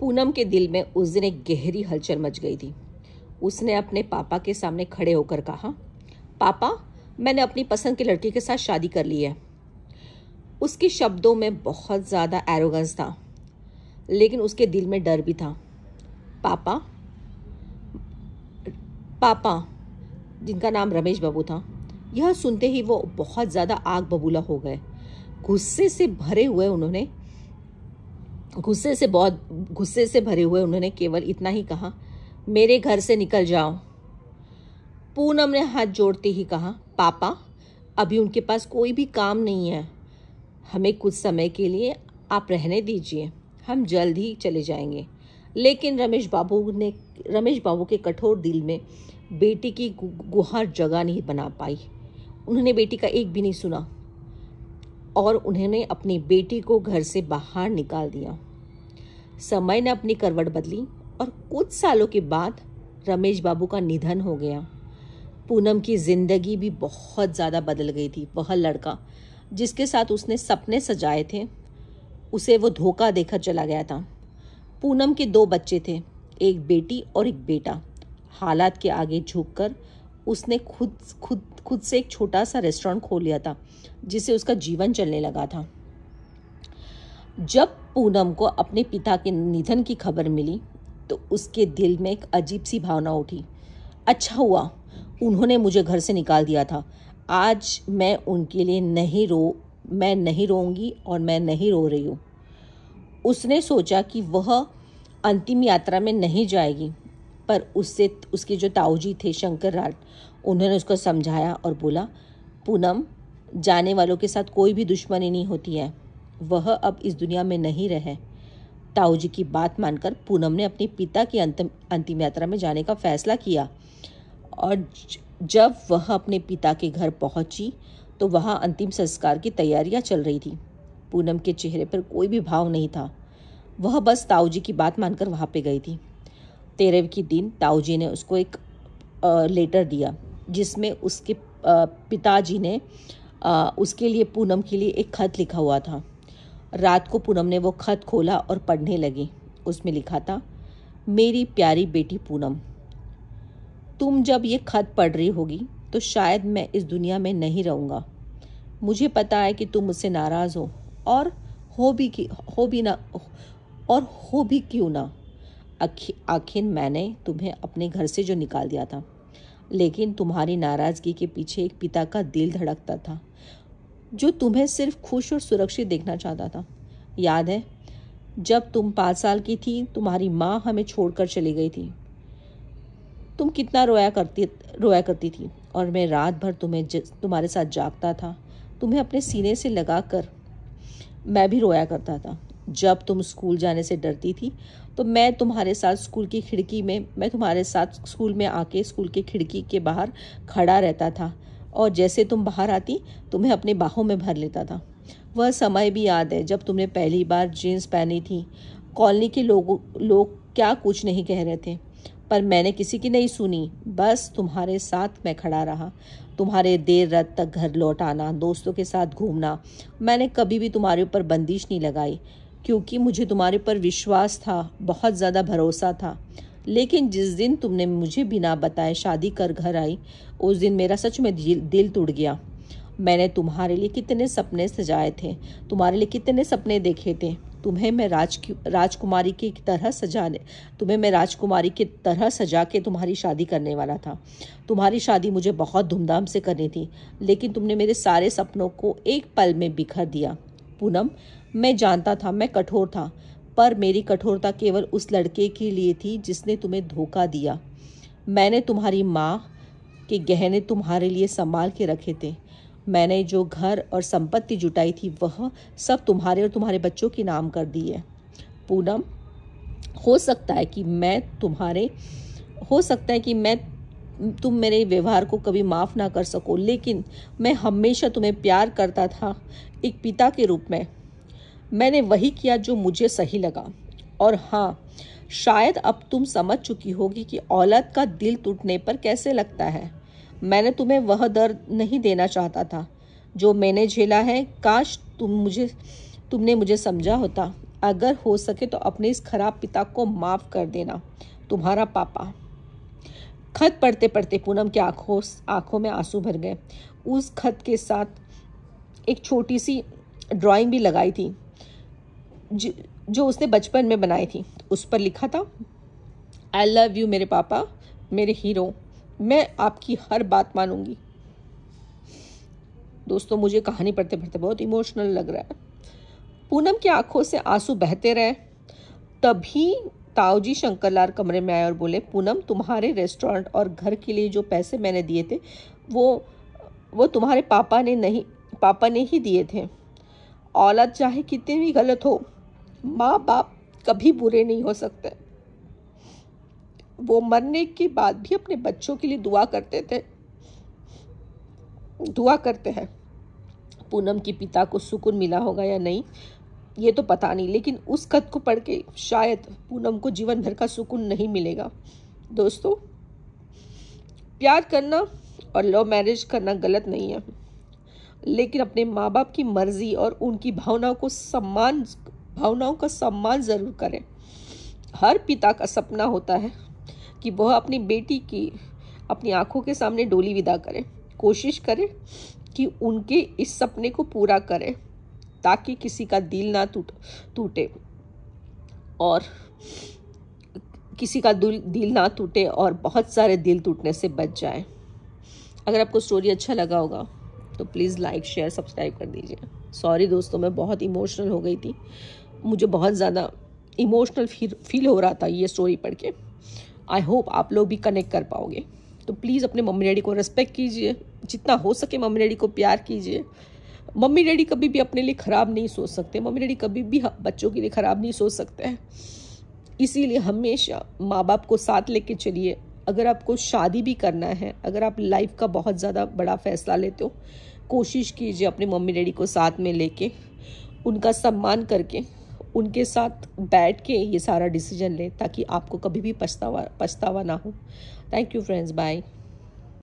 पूनम के दिल में उस दिन एक गहरी हलचल मच गई थी उसने अपने पापा के सामने खड़े होकर कहा पापा मैंने अपनी पसंद की लड़की के साथ शादी कर ली है उसके शब्दों में बहुत ज़्यादा एरोगेंस था लेकिन उसके दिल में डर भी था पापा पापा जिनका नाम रमेश बाबू था यह सुनते ही वो बहुत ज़्यादा आग बबूला हो गए गुस्से से भरे हुए उन्होंने गुस्से से बहुत गुस्से से भरे हुए उन्होंने केवल इतना ही कहा मेरे घर से निकल जाओ पूनम ने हाथ जोड़ते ही कहा पापा अभी उनके पास कोई भी काम नहीं है हमें कुछ समय के लिए आप रहने दीजिए हम जल्द ही चले जाएंगे लेकिन रमेश बाबू ने रमेश बाबू के कठोर दिल में बेटी की गुहार जगह नहीं बना पाई उन्होंने बेटी का एक भी नहीं सुना और उन्होंने अपनी बेटी को घर से बाहर निकाल दिया समय ने अपनी करवट बदली और कुछ सालों के बाद रमेश बाबू का निधन हो गया पूनम की ज़िंदगी भी बहुत ज़्यादा बदल गई थी वह लड़का जिसके साथ उसने सपने सजाए थे उसे वो धोखा देकर चला गया था पूनम के दो बच्चे थे एक बेटी और एक बेटा हालात के आगे झुककर उसने खुद खुद खुद से एक छोटा सा रेस्टोरेंट खोल लिया था जिससे उसका जीवन चलने लगा था जब पूनम को अपने पिता के निधन की खबर मिली तो उसके दिल में एक अजीब सी भावना उठी अच्छा हुआ उन्होंने मुझे घर से निकाल दिया था आज मैं उनके लिए नहीं रो मैं नहीं रोऊंगी और मैं नहीं रो रही हूँ उसने सोचा कि वह अंतिम यात्रा में नहीं जाएगी पर उससे उसके जो ताऊजी थे शंकर राट उन्होंने उसको समझाया और बोला पूनम जाने वालों के साथ कोई भी दुश्मनी नहीं होती है वह अब इस दुनिया में नहीं रहे ताऊजी की बात मानकर पूनम ने अपने पिता की अंतिम अंतिम यात्रा में जाने का फैसला किया और जब वह अपने पिता के घर पहुंची तो वहां अंतिम संस्कार की तैयारियां चल रही थी पूनम के चेहरे पर कोई भी भाव नहीं था वह बस ताऊजी की बात मानकर वहाँ पे गई थी तेरह के दिन ताऊजी ने उसको एक लेटर दिया जिसमें उसके पिताजी ने उसके लिए पूनम के लिए एक खत लिखा हुआ था रात को पूनम ने वो खत खोला और पढ़ने लगी उसमें लिखा था मेरी प्यारी बेटी पूनम तुम जब ये खत पढ़ रही होगी तो शायद मैं इस दुनिया में नहीं रहूँगा मुझे पता है कि तुम मुझसे नाराज़ हो और हो भी हो भी ना और हो भी क्यों ना आखिर मैंने तुम्हें अपने घर से जो निकाल दिया था लेकिन तुम्हारी नाराज़गी के पीछे एक पिता का दिल धड़कता था जो तुम्हें सिर्फ खुश और सुरक्षित देखना चाहता था याद है जब तुम पाँच साल की थी तुम्हारी माँ हमें छोड़कर चली गई थी तुम कितना रोया करती रोया करती थी और मैं रात भर तुम्हें ज, तुम्हारे साथ जागता था तुम्हें अपने सीने से लगा कर मैं भी रोया करता था जब तुम स्कूल जाने से डरती थी तो मैं तुम्हारे साथ स्कूल की खिड़की में मैं तुम्हारे साथ स्कूल में आके स्कूल की खिड़की के बाहर खड़ा रहता था और जैसे तुम बाहर आती तुम्हें अपने बाहों में भर लेता था वह समय भी याद है जब तुमने पहली बार जीन्स पहनी थी कॉलोनी के लोगों लोग क्या कुछ नहीं कह रहे थे पर मैंने किसी की नहीं सुनी बस तुम्हारे साथ मैं खड़ा रहा तुम्हारे देर रात तक घर लौट आना दोस्तों के साथ घूमना मैंने कभी भी तुम्हारे ऊपर बंदिश नहीं लगाई क्योंकि मुझे तुम्हारे पर विश्वास था बहुत ज़्यादा भरोसा था लेकिन जिस दिन तुमने मुझे बिना बताए शादी कर घर आई उस दिन मेरा सच में दिल, दिल टूट गया मैंने तुम्हारे लिए कितने सपने सजाए थे तुम्हारे लिए कितने सपने देखे थे तुम्हें मैं राज राजकुमारी की तरह सजाने तुम्हें मैं राजकुमारी की तरह सजा के तुम्हारी शादी करने वाला था तुम्हारी शादी मुझे बहुत धूमधाम से करनी थी लेकिन तुमने मेरे सारे सपनों को एक पल में बिखर दिया पूनम मैं जानता था मैं कठोर था पर मेरी कठोरता केवल उस लड़के के लिए थी जिसने तुम्हें धोखा दिया मैंने तुम्हारी माँ के गहने तुम्हारे लिए संभाल के रखे थे मैंने जो घर और संपत्ति जुटाई थी वह सब तुम्हारे और तुम्हारे बच्चों के नाम कर दी है पूनम हो सकता है कि मैं तुम्हारे हो सकता है कि मैं तुम मेरे व्यवहार को कभी माफ़ ना कर सको लेकिन मैं हमेशा तुम्हें प्यार करता था एक पिता के रूप में मैंने वही किया जो मुझे सही लगा और हाँ शायद अब तुम समझ चुकी होगी कि औलाद का दिल टूटने पर कैसे लगता है मैंने तुम्हें वह दर्द नहीं देना चाहता था जो मैंने झेला है काश तुम मुझे तुमने मुझे समझा होता अगर हो सके तो अपने इस खराब पिता को माफ़ कर देना तुम्हारा पापा खत पढ़ते पढ़ते पूनम के आंखों आंखों में आंसू भर गए उस खत के साथ एक छोटी सी ड्राइंग भी लगाई थी ज, जो उसने बचपन में बनाई थी उस पर लिखा था आई लव यू मेरे पापा मेरे हीरो मैं आपकी हर बात मानूंगी दोस्तों मुझे कहानी पढ़ते पढ़ते बहुत इमोशनल लग रहा है पूनम की आंखों से आंसू बहते रहे तभी ताऊजी शंकरलाल कमरे में आए और बोले पूनम तुम्हारे रेस्टोरेंट और घर के लिए जो पैसे मैंने दिए थे वो वो तुम्हारे पापा ने नहीं पापा ने ही दिए थे औलाद चाहे कितनी भी गलत हो माँ बाप कभी बुरे नहीं हो सकते वो मरने के बाद भी अपने बच्चों के लिए दुआ करते थे दुआ करते हैं पूनम के पिता को सुकून मिला होगा या नहीं ये तो पता नहीं लेकिन उस कथ को पढ़ के शायद पूनम को जीवन भर का सुकून नहीं मिलेगा दोस्तों प्यार करना और लव मैरिज करना गलत नहीं है लेकिन अपने माँ बाप की मर्जी और उनकी भावनाओं को सम्मान भावनाओं का सम्मान ज़रूर करें हर पिता का सपना होता है कि वह अपनी बेटी की अपनी आंखों के सामने डोली विदा करें कोशिश करें कि उनके इस सपने को पूरा करें ताकि किसी का दिल ना टूट टूटे और किसी का दिल दिल ना टूटे और बहुत सारे दिल टूटने से बच जाए अगर आपको स्टोरी अच्छा लगा होगा तो प्लीज़ लाइक शेयर सब्सक्राइब कर दीजिए सॉरी दोस्तों मैं बहुत इमोशनल हो गई थी मुझे बहुत ज़्यादा इमोशनल फील फील हो रहा था ये स्टोरी पढ़ के आई होप आप लोग भी कनेक्ट कर पाओगे तो प्लीज़ अपने मम्मी डैडी को रेस्पेक्ट कीजिए जितना हो सके मम्मी डैडी को प्यार कीजिए मम्मी डैडी कभी भी अपने लिए ख़राब नहीं सोच सकते मम्मी डैडी कभी भी बच्चों के लिए ख़राब नहीं सोच सकते हैं इसीलिए हमेशा माँ बाप को साथ लेके चलिए अगर आपको शादी भी करना है अगर आप लाइफ का बहुत ज़्यादा बड़ा फैसला लेते हो कोशिश कीजिए अपने मम्मी डैडी को साथ में लेके उनका सम्मान करके उनके साथ बैठ के ये सारा डिसीजन लें ताकि आपको कभी भी पछतावा पछतावा ना हो थैंक यू फ्रेंड्स बाय